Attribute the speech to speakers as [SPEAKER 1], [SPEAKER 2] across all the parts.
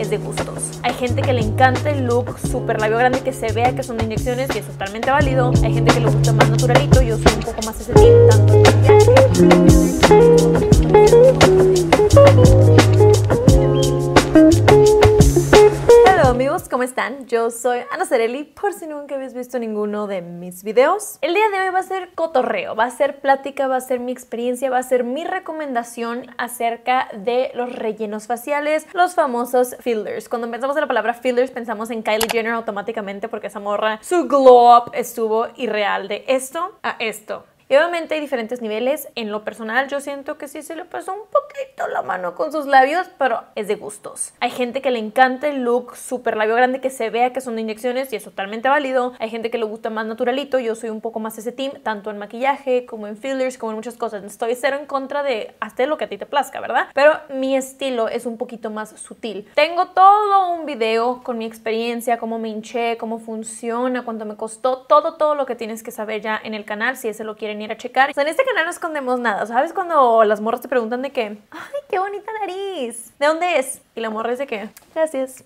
[SPEAKER 1] es de gustos. Hay gente que le encanta el look super labio grande que se vea que son inyecciones y es totalmente válido. Hay gente que le gusta más naturalito, yo soy un poco más ese tanto Hola amigos, ¿cómo están? Yo soy Ana Cerelli, por si nunca habéis visto ninguno de mis videos. El día de hoy va a ser cotorreo, va a ser plática, va a ser mi experiencia, va a ser mi recomendación acerca de los rellenos faciales, los famosos fillers. Cuando pensamos en la palabra fillers, pensamos en Kylie Jenner automáticamente porque esa morra, su glow up estuvo irreal de esto a esto. Y obviamente hay diferentes niveles. En lo personal yo siento que sí se le pasó un poquito la mano con sus labios, pero es de gustos. Hay gente que le encanta el look super labio grande, que se vea que son de inyecciones y es totalmente válido. Hay gente que le gusta más naturalito. Yo soy un poco más ese team, tanto en maquillaje como en fillers, como en muchas cosas. Estoy cero en contra de hacer lo que a ti te plazca, ¿verdad? Pero mi estilo es un poquito más sutil. Tengo todo un video con mi experiencia, cómo me hinché, cómo funciona, cuánto me costó, todo, todo lo que tienes que saber ya en el canal si ese lo quieren a checar. en este canal no escondemos nada. ¿Sabes cuando las morras te preguntan de qué? ¡Ay, qué bonita nariz! ¿De dónde es? Y la morra dice de qué. Gracias.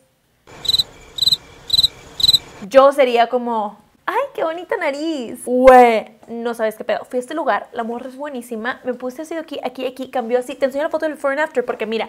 [SPEAKER 1] Yo sería como, ¡Ay, qué bonita nariz! ¡Güey! No sabes qué pedo. Fui a este lugar, la morra es buenísima. Me puse así de aquí, aquí, aquí, cambió así. Te enseño la foto del before and after porque mira.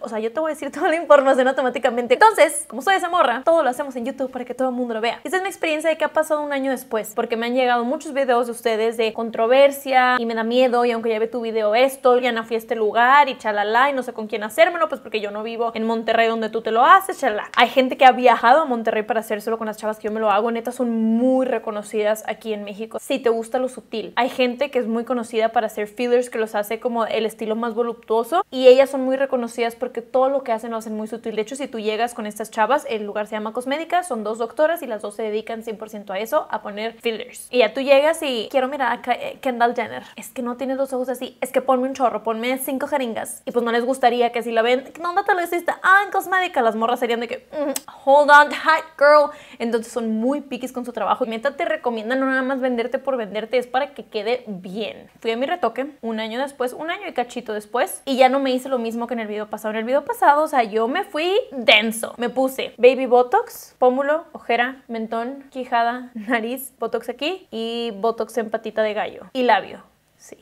[SPEAKER 1] O sea, yo te voy a decir toda la información automáticamente. Entonces, como soy esa morra, todo lo hacemos en YouTube para que todo el mundo lo vea. Esta es mi experiencia de que ha pasado un año después, porque me han llegado muchos videos de ustedes de controversia y me da miedo y aunque ya ve tu video esto, ya no fui a este lugar y chalala y no sé con quién hacérmelo, pues porque yo no vivo en Monterrey donde tú te lo haces, chalala. Hay gente que ha viajado a Monterrey para hacérselo con las chavas que yo me lo hago, neta son muy reconocidas aquí en México. Si te gusta lo sutil, hay gente que es muy conocida para hacer fillers que los hace como el estilo más voluptuoso y ellos ellas son muy reconocidas porque todo lo que hacen lo hacen muy sutil. De hecho, si tú llegas con estas chavas, el lugar se llama Cosmédica, son dos doctoras y las dos se dedican 100% a eso, a poner fillers. Y ya tú llegas y quiero mirar a eh, Kendall Jenner. Es que no tiene dos ojos así, es que ponme un chorro, ponme cinco jeringas. Y pues no les gustaría que si la ven, no, no te lo hiciste, ah, en Cosmética, las morras serían de que, mm, hold on, hot girl. Entonces son muy piquis con su trabajo. Y mientras te recomiendan no nada más venderte por venderte, es para que quede bien. Fui a mi retoque un año después, un año y cachito después, y ya no me hice lo mismo que en el video pasado. En el video pasado, o sea, yo me fui denso. Me puse baby botox, pómulo, ojera, mentón, quijada, nariz, botox aquí y botox en patita de gallo y labio. Sí.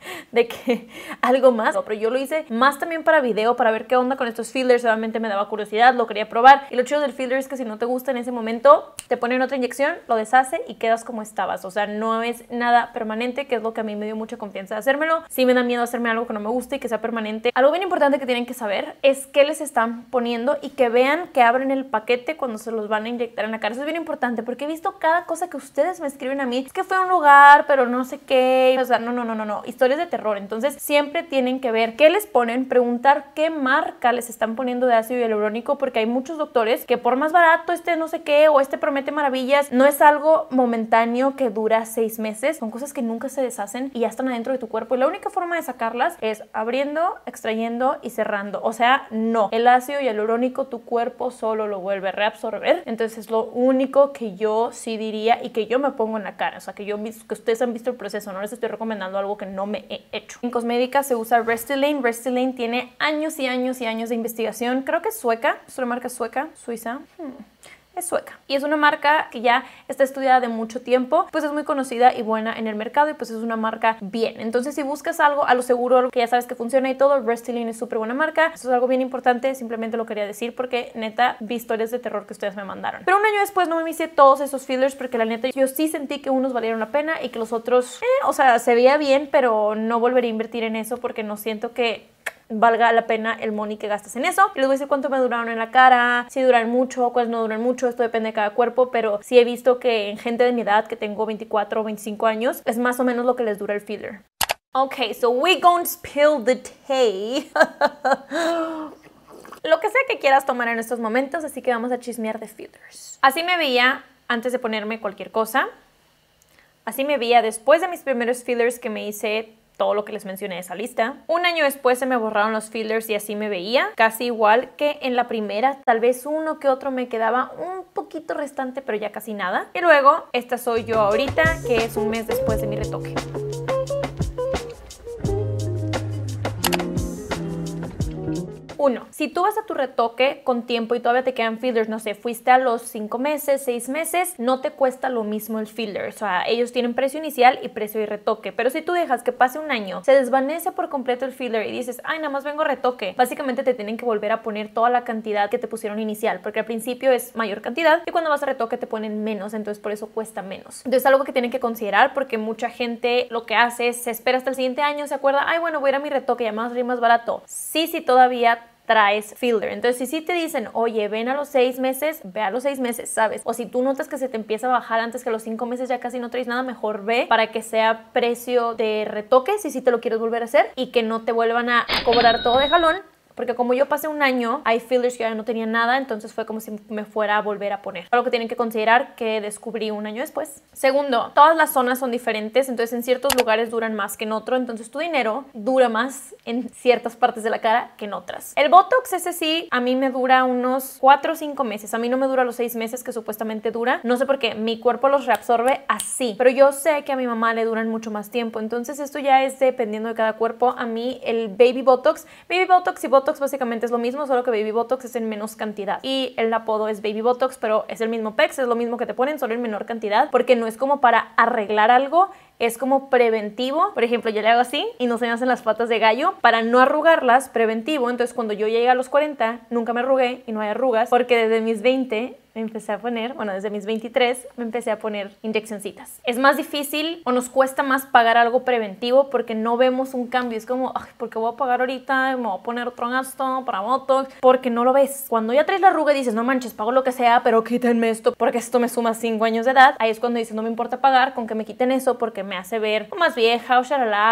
[SPEAKER 1] de que algo más. pero yo lo hice más también para video, para ver qué onda con estos fillers. Obviamente me daba curiosidad, lo quería probar. Y lo chido del filler es que si no te gusta en ese momento, te ponen otra inyección, lo deshace y quedas como estabas. O sea, no es nada permanente, que es lo que a mí me dio mucha confianza de hacérmelo. Si sí me da miedo hacerme algo que no me guste y que sea permanente. Algo bien importante que tienen que saber es qué les están poniendo y que vean que abren el paquete cuando se los van a inyectar en la cara. Eso es bien importante porque he visto cada cosa que ustedes me escriben a mí. Es que fue un lugar, pero no sé qué. O sea, no, no, no, no, no. Historia de terror, entonces siempre tienen que ver qué les ponen, preguntar qué marca les están poniendo de ácido hialurónico, porque hay muchos doctores que por más barato este no sé qué o este promete maravillas, no es algo momentáneo que dura seis meses, son cosas que nunca se deshacen y ya están adentro de tu cuerpo. Y la única forma de sacarlas es abriendo, extrayendo y cerrando. O sea, no. El ácido hialurónico tu cuerpo solo lo vuelve a reabsorber. Entonces es lo único que yo sí diría y que yo me pongo en la cara. O sea, que yo que ustedes han visto el proceso, no les estoy recomendando algo que no me hecho. En cosmética se usa Restylane. Restylane tiene años y años y años de investigación. Creo que es sueca, es marca sueca, suiza. Hmm sueca y es una marca que ya está estudiada de mucho tiempo, pues es muy conocida y buena en el mercado y pues es una marca bien. Entonces si buscas algo a lo seguro que ya sabes que funciona y todo, Restylane es súper buena marca. Eso es algo bien importante, simplemente lo quería decir porque neta vi historias de terror que ustedes me mandaron. Pero un año después no me hice todos esos fillers porque la neta yo sí sentí que unos valieron la pena y que los otros, eh, o sea, se veía bien, pero no volvería a invertir en eso porque no siento que valga la pena el money que gastas en eso. Les voy a decir cuánto me duraron en la cara, si duran mucho, cuáles no duran mucho, esto depende de cada cuerpo, pero sí he visto que en gente de mi edad, que tengo 24 o 25 años, es más o menos lo que les dura el filler. Ok, so we gonna spill the tea. lo que sea que quieras tomar en estos momentos, así que vamos a chismear de fillers. Así me veía antes de ponerme cualquier cosa. Así me veía después de mis primeros fillers que me hice todo lo que les mencioné de esa lista. Un año después se me borraron los fillers y así me veía, casi igual que en la primera, tal vez uno que otro me quedaba un poquito restante, pero ya casi nada. Y luego, esta soy yo ahorita, que es un mes después de mi retoque. Uno, si tú vas a tu retoque con tiempo y todavía te quedan fillers, no sé, fuiste a los cinco meses, seis meses, no te cuesta lo mismo el filler. O sea, ellos tienen precio inicial y precio de retoque. Pero si tú dejas que pase un año, se desvanece por completo el filler y dices, ay, nada más vengo a retoque, básicamente te tienen que volver a poner toda la cantidad que te pusieron inicial, porque al principio es mayor cantidad y cuando vas a retoque te ponen menos, entonces por eso cuesta menos. Entonces, es algo que tienen que considerar porque mucha gente lo que hace es se espera hasta el siguiente año, se acuerda, ay, bueno, voy a ir a mi retoque, ya más, más barato. Sí, sí, todavía traes filler. Entonces, si sí te dicen, oye, ven a los seis meses, ve a los seis meses, ¿sabes? O si tú notas que se te empieza a bajar antes que los cinco meses ya casi no traes nada, mejor ve para que sea precio de retoques y si te lo quieres volver a hacer y que no te vuelvan a cobrar todo de jalón porque como yo pasé un año, hay fillers que ya no tenía nada, entonces fue como si me fuera a volver a poner. Algo que tienen que considerar que descubrí un año después. Segundo, todas las zonas son diferentes, entonces en ciertos lugares duran más que en otro, entonces tu dinero dura más en ciertas partes de la cara que en otras. El Botox ese sí, a mí me dura unos 4 o 5 meses, a mí no me dura los 6 meses que supuestamente dura, no sé por qué, mi cuerpo los reabsorbe así, pero yo sé que a mi mamá le duran mucho más tiempo, entonces esto ya es dependiendo de cada cuerpo, a mí el baby Botox, baby Botox y Botox básicamente es lo mismo, solo que Baby Botox es en menos cantidad. Y el apodo es Baby Botox, pero es el mismo PEX, es lo mismo que te ponen, solo en menor cantidad, porque no es como para arreglar algo, es como preventivo. Por ejemplo, yo le hago así y no se me hacen las patas de gallo para no arrugarlas, preventivo. Entonces, cuando yo llegué a los 40, nunca me arrugué y no hay arrugas, porque desde mis 20 me empecé a poner, bueno, desde mis 23 me empecé a poner inyeccioncitas. Es más difícil o nos cuesta más pagar algo preventivo porque no vemos un cambio. Es como, ay, ¿por qué voy a pagar ahorita? Me voy a poner otro gasto para Botox porque no lo ves. Cuando ya traes la arruga y dices, no manches, pago lo que sea, pero quítenme esto porque esto me suma 5 años de edad. Ahí es cuando dices, no me importa pagar con que me quiten eso porque me hace ver más vieja o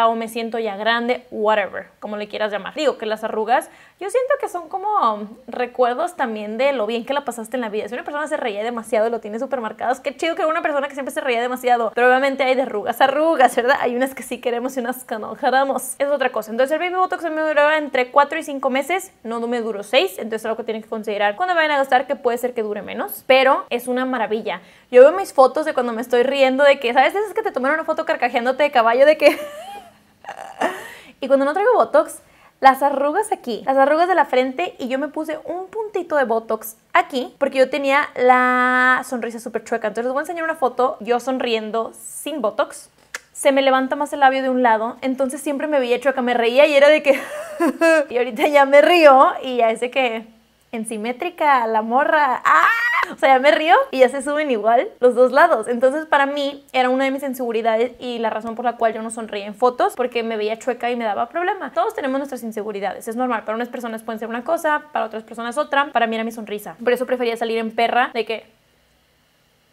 [SPEAKER 1] o me siento ya grande, whatever, como le quieras llamar. Digo que las arrugas, yo siento que son como recuerdos también de lo bien que la pasaste en la vida. es una persona se reía demasiado, lo tiene súper marcado. que chido que una persona que siempre se reía demasiado. Pero obviamente hay derrugas, arrugas, arrugas, ¿verdad? Hay unas que sí queremos y unas que no queremos. Es otra cosa. Entonces el baby botox me duraba entre 4 y 5 meses. No me duró 6. Entonces es algo que tienen que considerar cuando vayan a gastar que puede ser que dure menos. Pero es una maravilla. Yo veo mis fotos de cuando me estoy riendo de que, ¿sabes? Esas que te tomaron una foto carcajeándote de caballo de que... y cuando no traigo botox las arrugas aquí, las arrugas de la frente y yo me puse un puntito de Botox aquí porque yo tenía la sonrisa súper chueca. Entonces les voy a enseñar una foto yo sonriendo sin Botox. Se me levanta más el labio de un lado, entonces siempre me veía chueca, me reía y era de que... y ahorita ya me río y ya es que... En simétrica, la morra. ¡Ah! O sea, ya me río y ya se suben igual los dos lados. Entonces, para mí era una de mis inseguridades y la razón por la cual yo no sonreía en fotos, porque me veía chueca y me daba problema. Todos tenemos nuestras inseguridades, es normal. Para unas personas pueden ser una cosa, para otras personas otra. Para mí era mi sonrisa. Por eso prefería salir en perra de que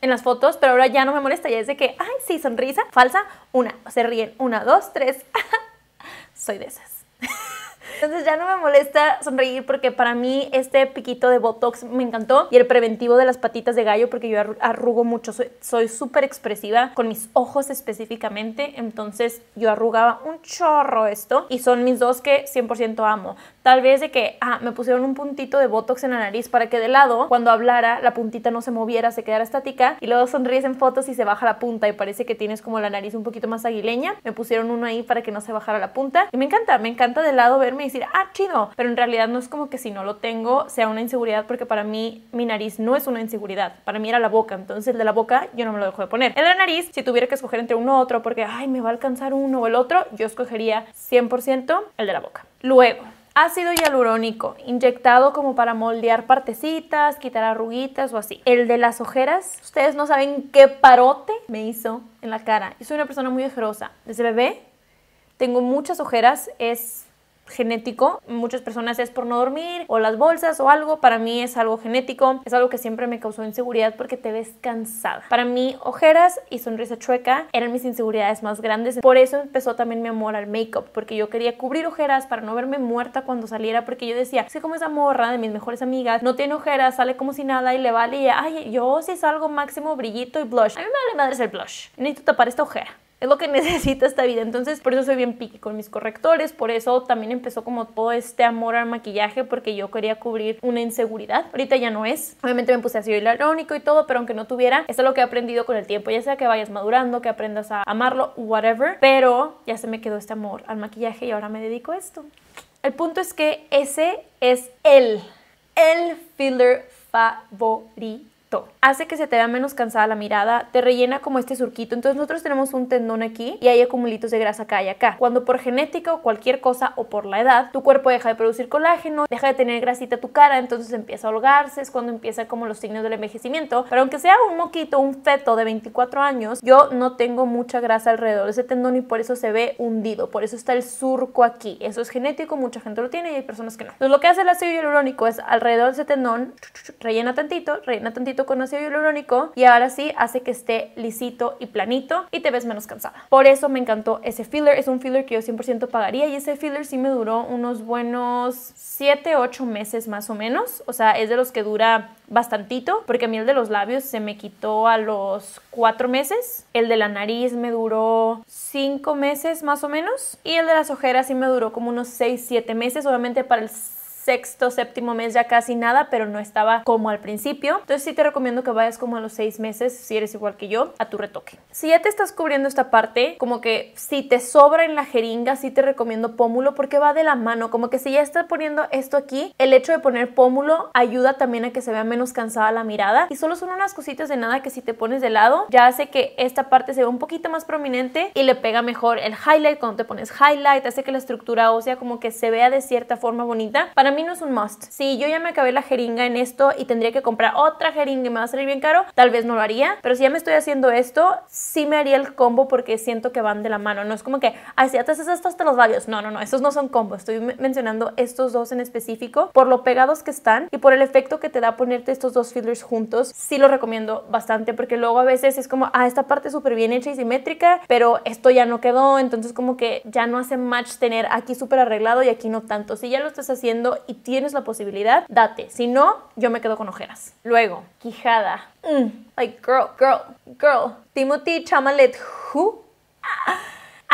[SPEAKER 1] en las fotos, pero ahora ya no me molesta, ya es de que, ay, sí, sonrisa, falsa, una, se ríen, una, dos, tres, soy de esas. Entonces ya no me molesta sonreír porque para mí este piquito de Botox me encantó y el preventivo de las patitas de gallo porque yo arrugo mucho, soy súper expresiva con mis ojos específicamente, entonces yo arrugaba un chorro esto y son mis dos que 100% amo. Tal vez de que, ah, me pusieron un puntito de Botox en la nariz para que de lado, cuando hablara, la puntita no se moviera, se quedara estática y luego sonríes en fotos y se baja la punta y parece que tienes como la nariz un poquito más aguileña. Me pusieron uno ahí para que no se bajara la punta y me encanta, me encanta de lado verme y decir, ah, chido, pero en realidad no es como que si no lo tengo sea una inseguridad porque para mí mi nariz no es una inseguridad, para mí era la boca, entonces el de la boca yo no me lo dejo de poner. El de la nariz, si tuviera que escoger entre uno u otro porque, ay, me va a alcanzar uno o el otro, yo escogería 100% el de la boca. Luego, ácido hialurónico, inyectado como para moldear partecitas, quitar arruguitas o así. El de las ojeras, ustedes no saben qué parote me hizo en la cara. Yo soy una persona muy ojerosa. Desde bebé tengo muchas ojeras, es genético. Muchas personas es por no dormir o las bolsas o algo. Para mí es algo genético. Es algo que siempre me causó inseguridad porque te ves cansada. Para mí ojeras y sonrisa chueca eran mis inseguridades más grandes. Por eso empezó también mi amor al make-up porque yo quería cubrir ojeras para no verme muerta cuando saliera porque yo decía, sé como esa morra de mis mejores amigas no tiene ojeras, sale como si nada y le vale y ay, yo si salgo máximo brillito y blush. A mí me vale madre el blush. Necesito tapar esta ojera es lo que necesita esta vida. Entonces, por eso soy bien piqui con mis correctores, por eso también empezó como todo este amor al maquillaje, porque yo quería cubrir una inseguridad. Ahorita ya no es. Obviamente me puse así hilarónico y todo, pero aunque no tuviera, esto es lo que he aprendido con el tiempo, ya sea que vayas madurando, que aprendas a amarlo, whatever, pero ya se me quedó este amor al maquillaje y ahora me dedico a esto. El punto es que ese es el, el filler favorito Hace que se te vea menos cansada la mirada, te rellena como este surquito. Entonces nosotros tenemos un tendón aquí y hay acumulitos de grasa acá y acá. Cuando por genética o cualquier cosa o por la edad, tu cuerpo deja de producir colágeno, deja de tener grasita tu cara, entonces empieza a holgarse, es cuando empieza como los signos del envejecimiento. Pero aunque sea un moquito, un feto de 24 años, yo no tengo mucha grasa alrededor de ese tendón y por eso se ve hundido, por eso está el surco aquí. Eso es genético, mucha gente lo tiene y hay personas que no. lo que hace el ácido hialurónico es alrededor de ese tendón, rellena tantito, rellena tantito conocido con y ahora sí hace que esté lisito y planito y te ves menos cansada. Por eso me encantó ese filler, es un filler que yo 100% pagaría y ese filler sí me duró unos buenos 7, 8 meses más o menos, o sea, es de los que dura bastantito, porque a mí el de los labios se me quitó a los 4 meses, el de la nariz me duró 5 meses más o menos y el de las ojeras sí me duró como unos 6, 7 meses, obviamente para el sexto, séptimo mes ya casi nada, pero no estaba como al principio. Entonces sí te recomiendo que vayas como a los seis meses, si eres igual que yo, a tu retoque. Si ya te estás cubriendo esta parte, como que si te sobra en la jeringa, sí te recomiendo pómulo porque va de la mano. Como que si ya estás poniendo esto aquí, el hecho de poner pómulo ayuda también a que se vea menos cansada la mirada. Y solo son unas cositas de nada que si te pones de lado, ya hace que esta parte se vea un poquito más prominente y le pega mejor el highlight cuando te pones highlight, hace que la estructura ósea como que se vea de cierta forma bonita. Para mí no es un must. Si yo ya me acabé la jeringa en esto y tendría que comprar otra jeringa y me va a salir bien caro, tal vez no lo haría. Pero si ya me estoy haciendo esto, sí me haría el combo porque siento que van de la mano. No es como que, ah, si te haces esto hasta los labios. No, no, no, estos no son combos. Estoy mencionando estos dos en específico por lo pegados que están y por el efecto que te da ponerte estos dos fillers juntos. Sí lo recomiendo bastante porque luego a veces es como, ah, esta parte es súper bien hecha y simétrica, pero esto ya no quedó. Entonces como que ya no hace match tener aquí súper arreglado y aquí no tanto. Si ya lo estás haciendo y tienes la posibilidad, date. Si no, yo me quedo con ojeras. Luego, quijada. Mm, like, girl, girl, girl. Timothy Chamalet, who?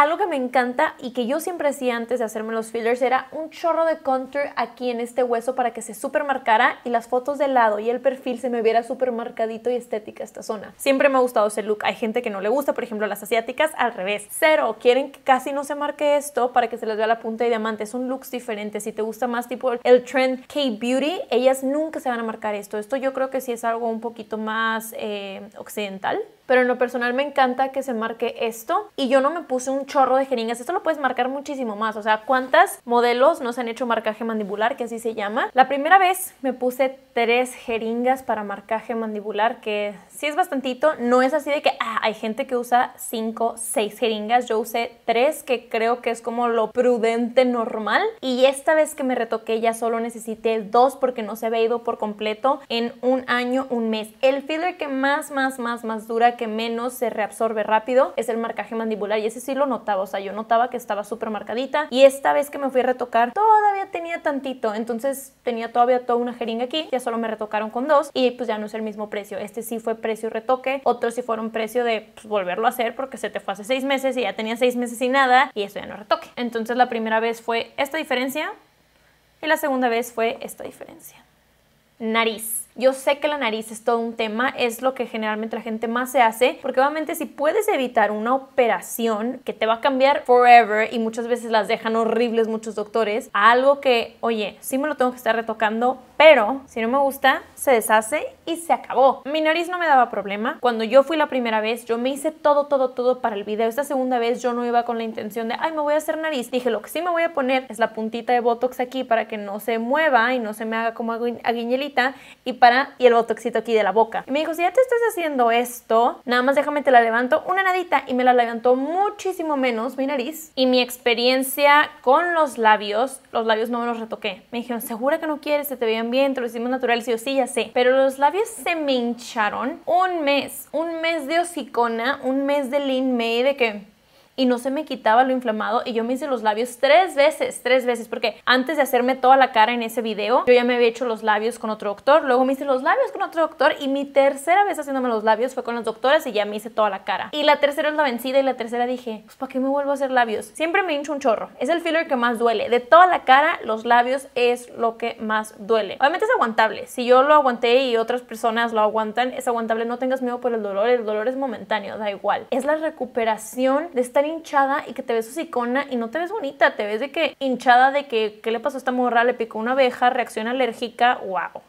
[SPEAKER 1] Algo que me encanta y que yo siempre hacía antes de hacerme los fillers era un chorro de contour aquí en este hueso para que se supermarcara marcara y las fotos de lado y el perfil se me viera súper marcadito y estética esta zona. Siempre me ha gustado ese look. Hay gente que no le gusta, por ejemplo, las asiáticas al revés. Cero, quieren que casi no se marque esto para que se les vea la punta de diamante. Son looks diferentes. Si te gusta más tipo el trend K-Beauty, ellas nunca se van a marcar esto. Esto yo creo que sí es algo un poquito más eh, occidental pero en lo personal me encanta que se marque esto y yo no me puse un chorro de jeringas, esto lo puedes marcar muchísimo más, o sea, ¿cuántas modelos nos han hecho marcaje mandibular, que así se llama? La primera vez me puse tres jeringas para marcaje mandibular, que sí es bastantito, no es así de que ah, hay gente que usa cinco, seis jeringas, yo usé tres que creo que es como lo prudente normal y esta vez que me retoqué ya solo necesité dos porque no se había ido por completo en un año, un mes. El filler que más, más, más, más dura que menos se reabsorbe rápido es el marcaje mandibular y ese sí lo notaba, o sea, yo notaba que estaba súper marcadita y esta vez que me fui a retocar todavía tenía tantito, entonces tenía todavía toda una jeringa aquí, ya solo me retocaron con dos y pues ya no es el mismo precio, este sí fue precio retoque, otros sí fueron precio de pues, volverlo a hacer porque se te fue hace seis meses y ya tenía seis meses y nada y eso ya no retoque. Entonces la primera vez fue esta diferencia y la segunda vez fue esta diferencia. Nariz. Yo sé que la nariz es todo un tema, es lo que generalmente la gente más se hace, porque obviamente si puedes evitar una operación que te va a cambiar forever y muchas veces las dejan horribles muchos doctores, a algo que, oye, sí me lo tengo que estar retocando pero si no me gusta, se deshace y se acabó. Mi nariz no me daba problema. Cuando yo fui la primera vez, yo me hice todo, todo, todo para el video. Esta segunda vez yo no iba con la intención de, ay, me voy a hacer nariz. Dije, lo que sí me voy a poner es la puntita de Botox aquí para que no se mueva y no se me haga como aguñelita y para, el Botoxito aquí de la boca. Y me dijo, si ya te estás haciendo esto, nada más déjame te la levanto una nadita y me la levantó muchísimo menos mi nariz. Y mi experiencia con los labios, los labios no me los retoqué. Me dijeron, ¿segura que no quieres? Se te veían bien, lo hicimos natural, sí o sí, ya sé. Pero los labios se me hincharon un mes, un mes de hocicona, un mes de lean made de que y no se me quitaba lo inflamado y yo me hice los labios tres veces, tres veces, porque antes de hacerme toda la cara en ese video, yo ya me había hecho los labios con otro doctor, luego me hice los labios con otro doctor y mi tercera vez haciéndome los labios fue con los doctores y ya me hice toda la cara. Y la tercera es la vencida y la tercera dije, pues ¿para qué me vuelvo a hacer labios? Siempre me hincho un chorro. Es el filler que más duele. De toda la cara, los labios es lo que más duele. Obviamente es aguantable. Si yo lo aguanté y otras personas lo aguantan, es aguantable. No tengas miedo por el dolor. El dolor es momentáneo, da igual. Es la recuperación de estar hinchada y que te ves hocicona y no te ves bonita, te ves de que hinchada de que, ¿qué le pasó a esta morra? Le picó una abeja, reacción alérgica, wow.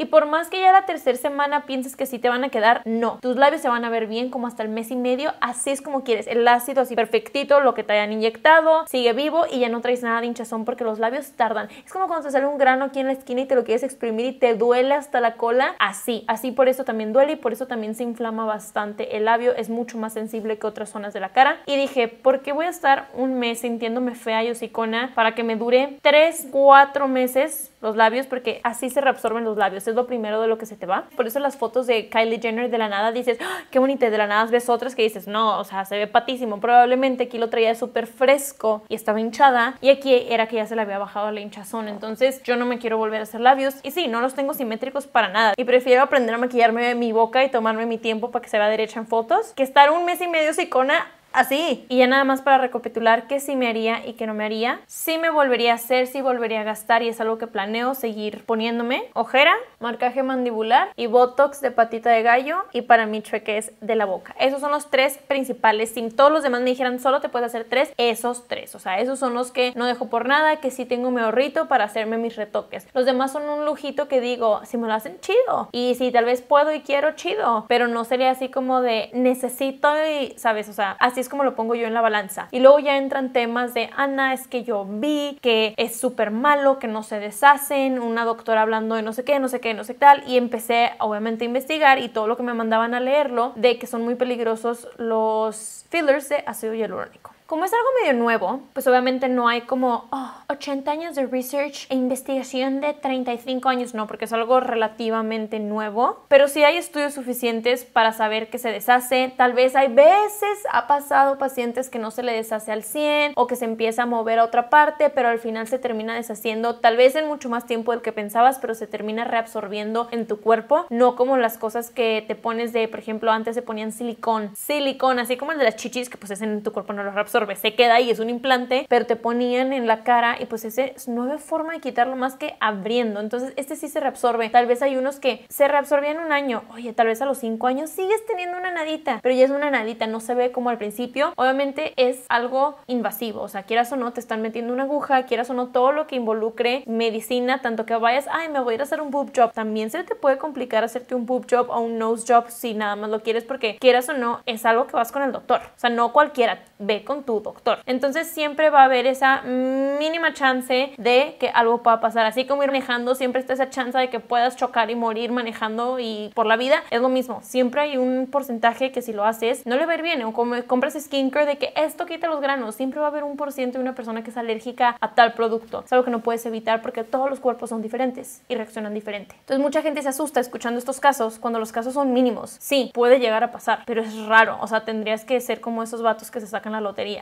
[SPEAKER 1] Y por más que ya la tercera semana pienses que sí te van a quedar, no. Tus labios se van a ver bien como hasta el mes y medio, así es como quieres. El ácido así perfectito, lo que te hayan inyectado, sigue vivo y ya no traes nada de hinchazón porque los labios tardan. Es como cuando te sale un grano aquí en la esquina y te lo quieres exprimir y te duele hasta la cola, así. Así por eso también duele y por eso también se inflama bastante. El labio es mucho más sensible que otras zonas de la cara. Y dije, ¿por qué voy a estar un mes sintiéndome fea y hocicona para que me dure 3, 4 meses los labios porque así se reabsorben los labios, es lo primero de lo que se te va. Por eso las fotos de Kylie Jenner de la nada dices, ah, qué bonita, de la nada ves otras que dices, no, o sea, se ve patísimo. Probablemente aquí lo traía súper fresco y estaba hinchada y aquí era que ya se le había bajado la hinchazón, entonces yo no me quiero volver a hacer labios y sí, no los tengo simétricos para nada y prefiero aprender a maquillarme mi boca y tomarme mi tiempo para que se vea derecha en fotos que estar un mes y medio sicona así. Y ya nada más para recapitular qué sí me haría y qué no me haría. Sí me volvería a hacer, sí volvería a gastar y es algo que planeo seguir poniéndome. Ojera, marcaje mandibular y botox de patita de gallo y para mí es de la boca. Esos son los tres principales. sin todos los demás me dijeran solo te puedes hacer tres, esos tres. O sea, esos son los que no dejo por nada, que sí tengo mi ahorrito para hacerme mis retoques. Los demás son un lujito que digo, si me lo hacen chido. Y si tal vez puedo y quiero, chido. Pero no sería así como de necesito y, ¿sabes? O sea, así es como lo pongo yo en la balanza. Y luego ya entran temas de Ana, es que yo vi que es súper malo, que no se deshacen, una doctora hablando de no sé qué, no sé qué, no sé tal. Y empecé obviamente a investigar y todo lo que me mandaban a leerlo de que son muy peligrosos los fillers de ácido hialurónico. Como es algo medio nuevo, pues obviamente no hay como 80 años de research e investigación de 35 años, no, porque es algo relativamente nuevo, pero sí hay estudios suficientes para saber que se deshace. Tal vez hay veces ha pasado pacientes que no se le deshace al 100 o que se empieza a mover a otra parte, pero al final se termina deshaciendo, tal vez en mucho más tiempo del que pensabas, pero se termina reabsorbiendo en tu cuerpo, no como las cosas que te pones de, por ejemplo, antes se ponían silicón, silicón, así como el de las chichis que pues hacen en tu cuerpo no lo reabsorbe se queda ahí, es un implante, pero te ponían en la cara y pues ese no había forma de quitarlo más que abriendo. Entonces este sí se reabsorbe. Tal vez hay unos que se reabsorbían un año. Oye, tal vez a los cinco años sigues teniendo una nadita, pero ya es una nadita, no se ve como al principio. Obviamente es algo invasivo, o sea, quieras o no, te están metiendo una aguja, quieras o no, todo lo que involucre medicina, tanto que vayas, ay, me voy a ir a hacer un boob job. También se te puede complicar hacerte un boob job o un nose job si nada más lo quieres porque quieras o no, es algo que vas con el doctor. O sea, no cualquiera, ve con tu doctor. Entonces siempre va a haber esa mínima chance de que algo pueda pasar. Así como ir manejando, siempre está esa chance de que puedas chocar y morir manejando y por la vida. Es lo mismo, siempre hay un porcentaje que si lo haces no le va a ir bien. O como compras skincare de que esto quita los granos, siempre va a haber un por ciento de una persona que es alérgica a tal producto. Es algo que no puedes evitar porque todos los cuerpos son diferentes y reaccionan diferente. Entonces mucha gente se asusta escuchando estos casos cuando los casos son mínimos. Sí, puede llegar a pasar, pero es raro. O sea, tendrías que ser como esos vatos que se sacan la lotería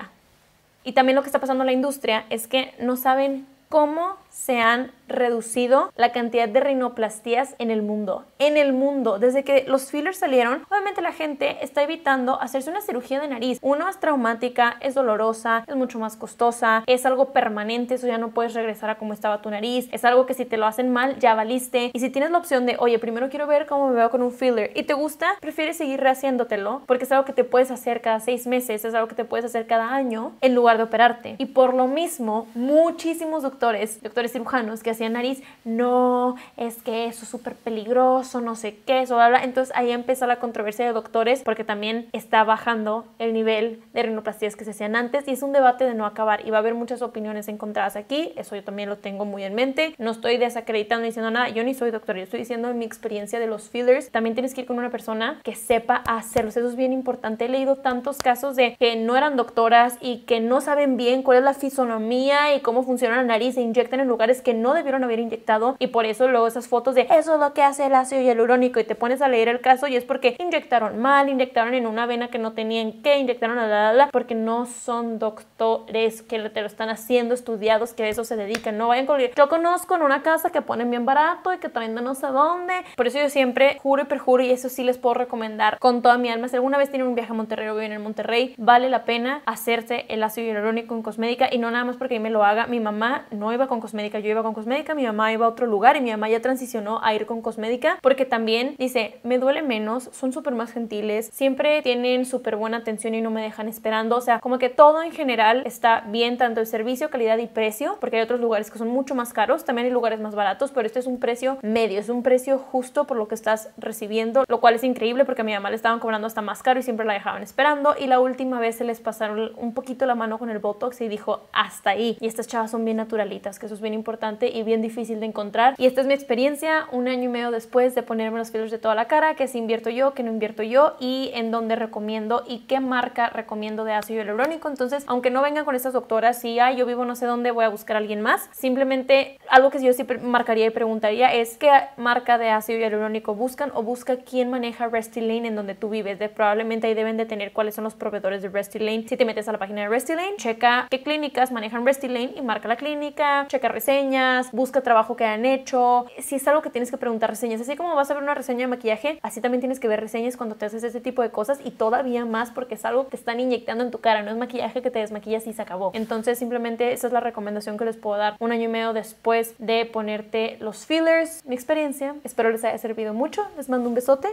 [SPEAKER 1] y también lo que está pasando en la industria es que no saben cómo se han reducido la cantidad de rinoplastías en el mundo. En el mundo, desde que los fillers salieron, obviamente la gente está evitando hacerse una cirugía de nariz. Uno es traumática, es dolorosa, es mucho más costosa, es algo permanente, eso ya no puedes regresar a cómo estaba tu nariz, es algo que si te lo hacen mal ya valiste. Y si tienes la opción de, oye, primero quiero ver cómo me veo con un filler y te gusta, prefieres seguir rehaciéndotelo porque es algo que te puedes hacer cada seis meses, es algo que te puedes hacer cada año en lugar de operarte. Y por lo mismo, muchísimos doctores, doctores cirujanos que hacían nariz, no, es que eso es súper peligroso, no sé qué, eso habla. Entonces ahí empezó la controversia de doctores porque también está bajando el nivel de rinoplastías que se hacían antes y es un debate de no acabar y va a haber muchas opiniones encontradas aquí, eso yo también lo tengo muy en mente, no estoy desacreditando diciendo nada, yo ni soy doctor, yo estoy diciendo mi experiencia de los fillers, también tienes que ir con una persona que sepa hacerlos, eso es bien importante, he leído tantos casos de que no eran doctoras y que no saben bien cuál es la fisonomía y cómo funciona la nariz, se inyectan en lugares que no debieron haber inyectado y por eso luego esas fotos de eso es lo que hace el ácido hialurónico y te pones a leer el caso y es porque inyectaron mal, inyectaron en una vena que no tenían que, inyectaron a la, la, porque no son doctores que te lo están haciendo, estudiados, que a eso se dedican, no vayan con... Yo conozco en una casa que ponen bien barato y que también no sé dónde, por eso yo siempre juro y perjuro y eso sí les puedo recomendar con toda mi alma, si alguna vez tienen un viaje a Monterrey o viven en Monterrey, vale la pena hacerse el ácido hialurónico en cosmética y no nada más porque me lo haga, mi mamá no iba con cosmética yo iba con cosmética mi mamá iba a otro lugar y mi mamá ya transicionó a ir con Cosmédica porque también dice, me duele menos, son súper más gentiles, siempre tienen súper buena atención y no me dejan esperando. O sea, como que todo en general está bien, tanto el servicio, calidad y precio, porque hay otros lugares que son mucho más caros, también hay lugares más baratos, pero este es un precio medio, es un precio justo por lo que estás recibiendo, lo cual es increíble porque a mi mamá le estaban cobrando hasta más caro y siempre la dejaban esperando. Y la última vez se les pasaron un poquito la mano con el Botox y dijo, hasta ahí. Y estas chavas son bien naturalitas, que eso es importante y bien difícil de encontrar. Y esta es mi experiencia un año y medio después de ponerme los filtros de toda la cara, que si invierto yo, que no invierto yo y en dónde recomiendo y qué marca recomiendo de ácido hialurónico. Entonces, aunque no vengan con estas doctoras, si yo vivo no sé dónde, voy a buscar a alguien más. Simplemente algo que yo sí marcaría y preguntaría es qué marca de ácido hialurónico buscan o busca quién maneja Restylane en donde tú vives. De, probablemente ahí deben de tener cuáles son los proveedores de Restylane. Si te metes a la página de Restylane, checa qué clínicas manejan Restylane y marca la clínica, checa reseñas, busca trabajo que han hecho, si es algo que tienes que preguntar reseñas, así como vas a ver una reseña de maquillaje, así también tienes que ver reseñas cuando te haces ese tipo de cosas y todavía más porque es algo que te están inyectando en tu cara, no es maquillaje que te desmaquillas y se acabó. Entonces simplemente esa es la recomendación que les puedo dar un año y medio después de ponerte los fillers, mi experiencia, espero les haya servido mucho, les mando un besote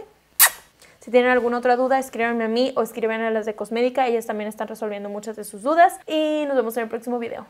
[SPEAKER 1] si tienen alguna otra duda, escríbanme a mí o escriban a las de Cosmética. Ellas también están resolviendo muchas de sus dudas. Y nos vemos en el próximo video.